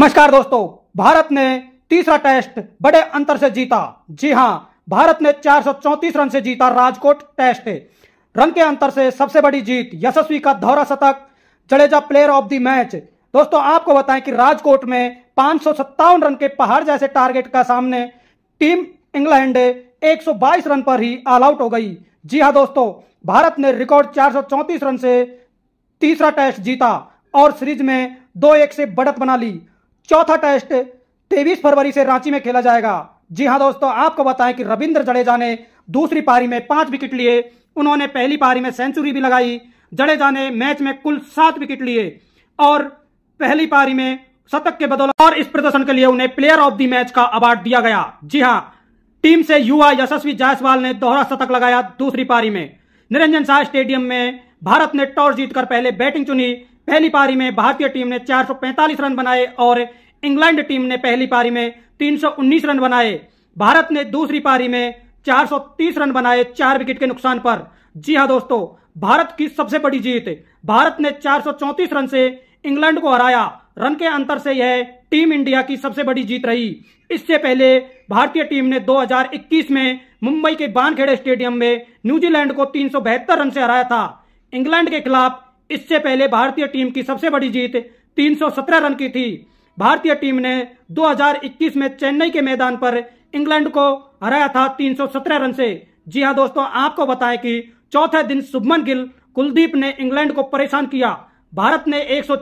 नमस्कार दोस्तों भारत ने तीसरा टेस्ट बड़े अंतर से जीता जी हां भारत ने चार रन से जीता राजकोट टेस्ट रन के अंतर से सबसे बड़ी जीत यशस्वी का धौरा शतक Jadeja player of the match दोस्तों आपको बताएं कि राजकोट में पांच रन के पहाड़ जैसे टारगेट का सामने टीम इंग्लैंड 122 रन पर ही ऑल आउट हो गई जी हाँ दोस्तों भारत ने रिकॉर्ड चार रन से तीसरा टेस्ट जीता और सीरीज में दो एक से बढ़त बना ली चौथा टेस्ट तेईस फरवरी से रांची में खेला जाएगा जी हाँ दोस्तों आपको बताएं कि रविंद्र जडेजा ने दूसरी पारी में पांच विकेट लिए उन्होंने पहली पारी में सेंचुरी भी लगाई जडेजा ने मैच में कुल सात विकेट लिए और पहली पारी में शतक के बदौलत और इस प्रदर्शन के लिए उन्हें प्लेयर ऑफ द मैच का अवार्ड दिया गया जी हाँ टीम से युवा यशस्वी जायसवाल ने दोहरा शतक लगाया दूसरी पारी में निरंजन शाह स्टेडियम में भारत ने टॉस जीतकर पहले बैटिंग चुनी पहली पारी में भारतीय टीम ने 445 रन बनाए और इंग्लैंड टीम ने पहली पारी में 319 रन बनाए भारत ने दूसरी पारी में 430 रन बनाए चार विकेट के नुकसान पर जी हां दोस्तों भारत की सबसे बड़ी जीत भारत ने चार रन से इंग्लैंड को हराया रन के अंतर से यह टीम इंडिया की सबसे बड़ी जीत रही इससे पहले भारतीय टीम ने 2021 में मुंबई के बानखेड़े स्टेडियम में न्यूजीलैंड को तीन रन से हराया था इंग्लैंड के खिलाफ इससे पहले भारतीय टीम की सबसे बड़ी जीत 317 रन की थी भारतीय टीम ने 2021 में चेन्नई के मैदान पर इंग्लैंड को हराया था 317 रन से जी हाँ दोस्तों आपको बताएं कि चौथे दिन शुभमन गिल कुलदीप ने इंग्लैंड को परेशान किया भारत ने एक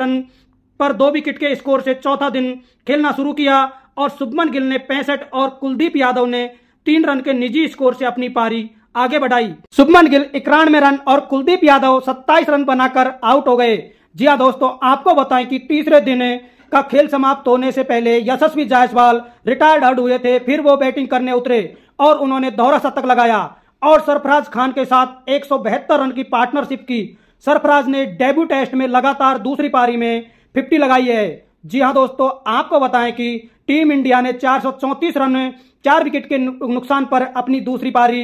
रन पर दो विकेट के स्कोर से चौथा दिन खेलना शुरू किया और शुभमन गिल ने पैंसठ और कुलदीप यादव ने तीन रन के निजी स्कोर से अपनी पारी आगे बढ़ाई सुभमन गिल इक्यानवे रन और कुलदीप यादव सत्ताईस रन बनाकर आउट हो गए जी हाँ दोस्तों आपको बताएं कि तीसरे दिन का खेल समाप्त होने से पहले यशस्वी जायसवाल रिटायर्ड आउट हुए थे फिर वो बैटिंग करने उतरे और उन्होंने दोहरा शतक लगाया और सरफराज खान के साथ एक रन की पार्टनरशिप की सरफराज ने डेब्यू टेस्ट में लगातार दूसरी पारी में फिफ्टी लगाई है जी हाँ दोस्तों आपको बताएं कि टीम इंडिया ने चार रन चार विकेट के नुकसान पर अपनी दूसरी पारी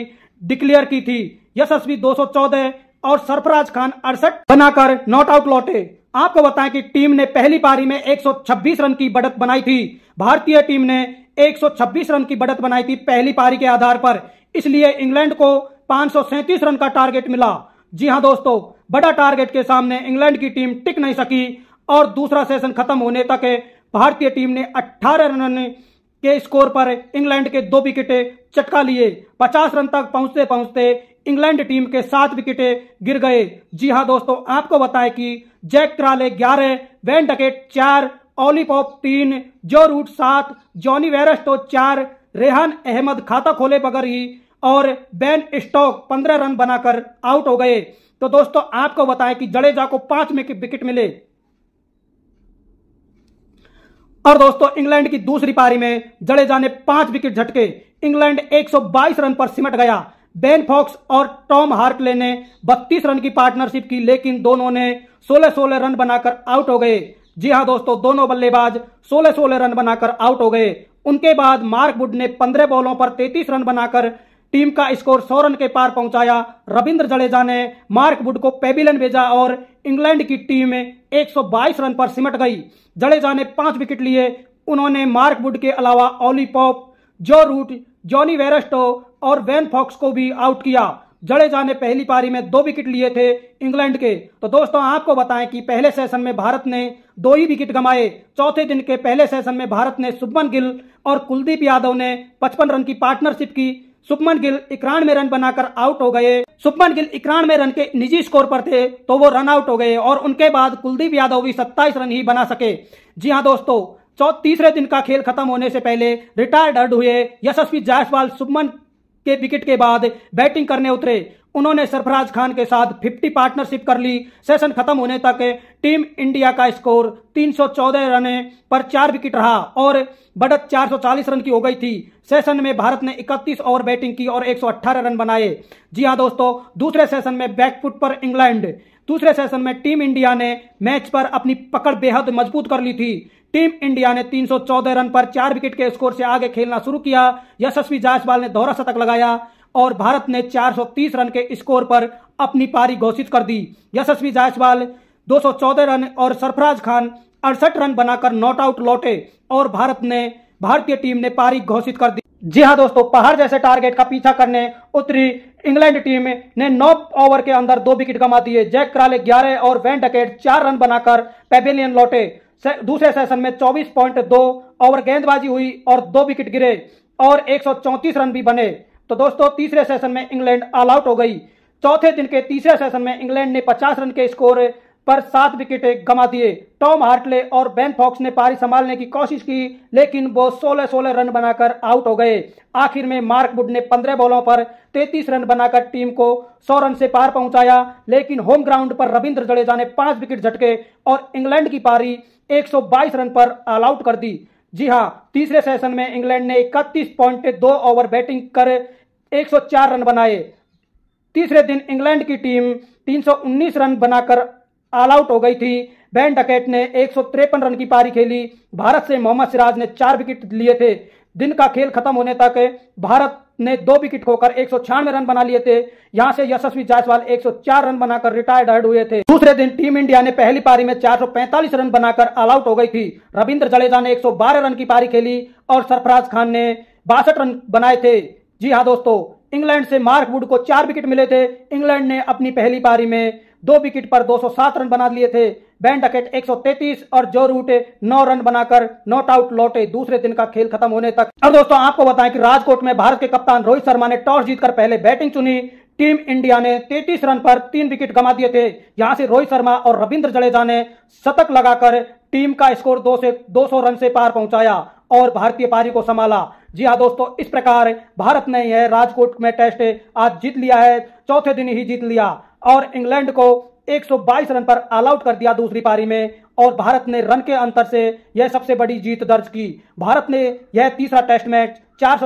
डिक्लेयर की थी यशस्वी 214 और सरफराज खान अड़सठ बनाकर नॉट आउट लौटे आपको बताएं कि टीम ने पहली पारी में 126 रन की बढ़त बनाई थी भारतीय टीम ने 126 रन की बढ़त बनाई थी पहली पारी के आधार पर इसलिए इंग्लैंड को पांच रन का टारगेट मिला जी हाँ दोस्तों बड़ा टारगेट के सामने इंग्लैंड की टीम टिक नहीं सकी और दूसरा सेशन खत्म होने तक भारतीय टीम ने 18 रन के स्कोर पर इंग्लैंड के दो विकेटे चटका लिए 50 रन तक पहुंचते पहुंचते इंग्लैंड टीम के सात विकेटे गिर गए जी हाँ दोस्तों आपको बताएं कि जैक क्राले ग्यारह वैन डकेट चार पॉप तीन जो रूट सात जॉनी वेरस्टो चार रेहान अहमद खाता खोले बगर ही और बेन स्टॉक पंद्रह रन बनाकर आउट हो गए तो दोस्तों आपको बताएं कि जडेजा को पांच विकेट मिले और दोस्तों इंग्लैंड की दूसरी पारी में जड़े जाने पांच विकेट झटके इंग्लैंड 122 रन पर सिमट गया बेन फॉक्स और टॉम हार्टले ने 32 रन की पार्टनरशिप की लेकिन दोनों ने 16-16 रन बनाकर आउट हो गए जी हां दोस्तों दोनों बल्लेबाज 16-16 रन बनाकर आउट हो गए उनके बाद मार्क वुड ने 15 बॉलों पर 33 रन बनाकर टीम का स्कोर सौ रन के पार पहुंचाया रविंद्र जडेजा ने मार्क वुड को पेबिलन भेजा और इंग्लैंड की टीम 122 रन पर सिमट गई जडेजा ने पांच विकेट लिए उन्होंने मार्क वुड के अलावा Ollie Pope Joe Root Jonny Bairstow और वैन फॉक्स को भी आउट किया जडेजा ने पहली पारी में दो विकेट लिए थे इंग्लैंड के तो दोस्तों आपको बताएं कि पहले सेशन में भारत ने दो ही विकेट गमाए चौथे दिन के पहले सेशन में भारत ने शुभमन गिल और कुलदीप यादव ने 55 रन की पार्टनरशिप की सुपमन गिल इक्यानवे रन बनाकर आउट हो गए सुपमन गिल इक्यानवे रन के निजी स्कोर पर थे तो वो रन आउट हो गए और उनके बाद कुलदीप यादव भी सत्ताईस रन ही बना सके जी हाँ दोस्तों चौथ तीसरे दिन का खेल खत्म होने से पहले रिटायर्ड हुए यशस्वी जायसवाल सुपमन के विकेट के बाद बैटिंग करने उतरे उन्होंने सरफराज खान के साथ 50 पार्टनरशिप कर ली सेशन खत्म होने तक टीम इंडिया का स्कोर 314 रन पर चार विकेट रहा और बढ़त 440 रन की हो गई थी सेशन में भारत ने 31 ओवर बैटिंग की और 118 रन बनाए जी हां दोस्तों दूसरे सेशन में बैकफुट पर इंग्लैंड दूसरे सेशन में टीम इंडिया ने मैच पर अपनी पकड़ बेहद मजबूत कर ली थी टीम इंडिया ने 314 रन पर चार विकेट के स्कोर से आगे खेलना शुरू किया यशस्वी जायसवाल ने दोहरा शतक लगाया और भारत ने 430 रन के स्कोर पर अपनी पारी घोषित कर दी यशस्वी जायसवाल 214 रन और सरफराज खान अड़सठ रन बनाकर नॉट आउट लौटे और भारत ने भारतीय टीम ने पारी घोषित कर दी जी हाँ दोस्तों पहाड़ जैसे टारगेट का पीछा करने उतरी इंग्लैंड टीम ने नौ ओवर के अंदर दो विकेट गंवा दिए जैक क्राले 11 और वैन डकेट चार रन बनाकर पेवेलियन लौटे से, दूसरे सेशन में 24.2 ओवर गेंदबाजी हुई और दो विकेट गिरे और चौंतीस रन भी बने तो दोस्तों तीसरे सेशन में इंग्लैंड ऑल आउट हो गई चौथे दिन के तीसरे सेशन में इंग्लैंड ने 50 रन के स्कोर पर सात विकेट गमा दिए टॉम हार्टले और बेन फॉक्स ने पारी संभालने की कोशिश की लेकिन वो 16-16 रन बनाकर आउट हो गए आखिर में मार्क बुड ने 15 बॉलों पर 33 रन बनाकर टीम को 100 रन से पार पहुंचाया लेकिन होम ग्राउंड पर रविंद्र जडेजा ने पांच विकेट झटके और इंग्लैंड की पारी 122 रन पर ऑल आउट कर दी जी हाँ तीसरे सेशन में इंग्लैंड ने इकतीस पॉइंट दो ओवर बैटिंग कर 104 रन बनाए तीसरे दिन इंग्लैंड की टीम 319 रन बनाकर ऑल आउट हो गई थी बैन डकेट ने एक रन की पारी खेली भारत से मोहम्मद सिराज ने चार विकेट लिए थे दिन का खेल खत्म होने तक भारत ने दो विकेट खोकर एक रन बना लिए थे यहां से यशस्वी जायसवाल 104 रन बनाकर रिटायर्ड हुए थे दूसरे दिन टीम इंडिया ने पहली पारी में 445 रन बनाकर ऑल आउट हो गई थी रविंद्र जडेजा ने 112 रन की पारी खेली और सरफराज खान ने बासठ रन बनाए थे जी हाँ दोस्तों इंग्लैंड से मार्क वुड को चार विकेट मिले थे इंग्लैंड ने अपनी पहली पारी में दो विकेट पर 207 रन बना लिए थे बैन डकेट 133 और जो रूटे 9 रन बनाकर नॉट आउट लौटे दूसरे दिन का खेल खत्म होने तक और दोस्तों आपको बताएं कि राजकोट में भारत के कप्तान रोहित शर्मा ने टॉस जीतकर पहले बैटिंग चुनी टीम इंडिया ने 33 रन पर तीन विकेट गमा दिए थे यहां से रोहित शर्मा और रविंद्र जडेजा ने शतक लगाकर टीम का स्कोर दो से 200 रन से पार पहुंचाया और भारतीय पारी को संभाला जी हाँ दोस्तों इस प्रकार भारत ने यह राजकोट में टेस्ट आज जीत लिया है चौथे दिन ही जीत लिया और इंग्लैंड को 122 रन पर ऑल आउट कर दिया दूसरी पारी में और भारत ने रन के अंतर से यह सबसे बड़ी जीत दर्ज की भारत ने यह तीसरा टेस्ट मैच चार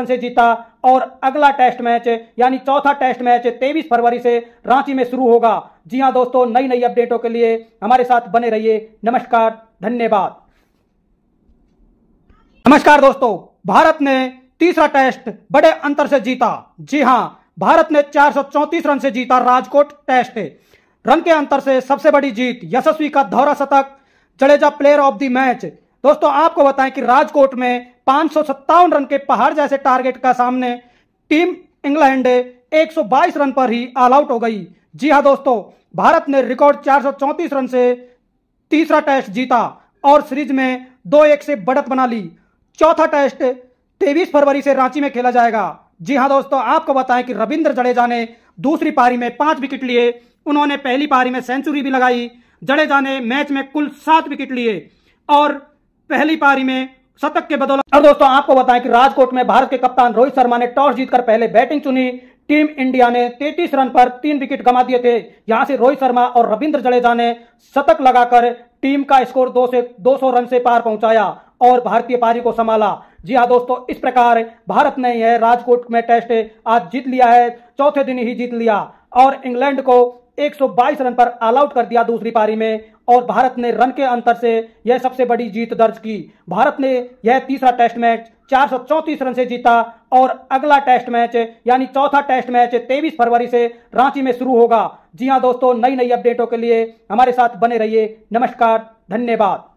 रन से जीता और अगला टेस्ट मैच यानी चौथा टेस्ट मैच 23 फरवरी से रांची में शुरू होगा जी हां दोस्तों नई नई अपडेटों के लिए हमारे साथ बने रहिए नमस्कार धन्यवाद नमस्कार दोस्तों भारत ने तीसरा टेस्ट बड़े अंतर से जीता जी हां भारत ने चार रन से जीता राजकोट टेस्ट रन के अंतर से सबसे बड़ी जीत यशस्वी का धौरा शतक Jadeja player of the match दोस्तों आपको बताएं कि राजकोट में पांच रन के पहाड़ जैसे टारगेट का सामने टीम इंग्लैंड 122 रन पर ही ऑल आउट हो गई जी हां दोस्तों भारत ने रिकॉर्ड चार रन से तीसरा टेस्ट जीता और सीरीज में दो एक से बढ़त बना ली चौथा टेस्ट तेईस फरवरी से रांची में खेला जाएगा जी हां दोस्तों आपको बताएं कि रविंद्र जडेजा ने दूसरी पारी में पांच विकेट लिए उन्होंने पहली पारी में सेंचुरी भी लगाई जडेजा ने मैच में कुल सात विकेट लिए और पहली पारी में शतक के बदौलत और दोस्तों आपको बताएं कि राजकोट में भारत के कप्तान रोहित शर्मा ने टॉस जीतकर पहले बैटिंग चुनी टीम इंडिया ने 33 रन पर तीन विकेट गमा दिए थे यहां से रोहित शर्मा और रविंद्र जडेजा ने शतक लगाकर टीम का स्कोर दो से 200 रन से पार पहुंचाया और भारतीय पारी को संभाला जी हाँ दोस्तों इस प्रकार भारत ने यह राजकोट में टेस्ट आज जीत लिया है चौथे दिन ही जीत लिया और इंग्लैंड को 122 रन पर ऑल आउट कर दिया दूसरी पारी में और भारत ने रन के अंतर से यह सबसे बड़ी जीत दर्ज की भारत ने यह तीसरा टेस्ट मैच चार रन से जीता और अगला टेस्ट मैच यानी चौथा टेस्ट मैच 23 फरवरी से रांची में शुरू होगा जी हां दोस्तों नई नई अपडेटों के लिए हमारे साथ बने रहिए नमस्कार धन्यवाद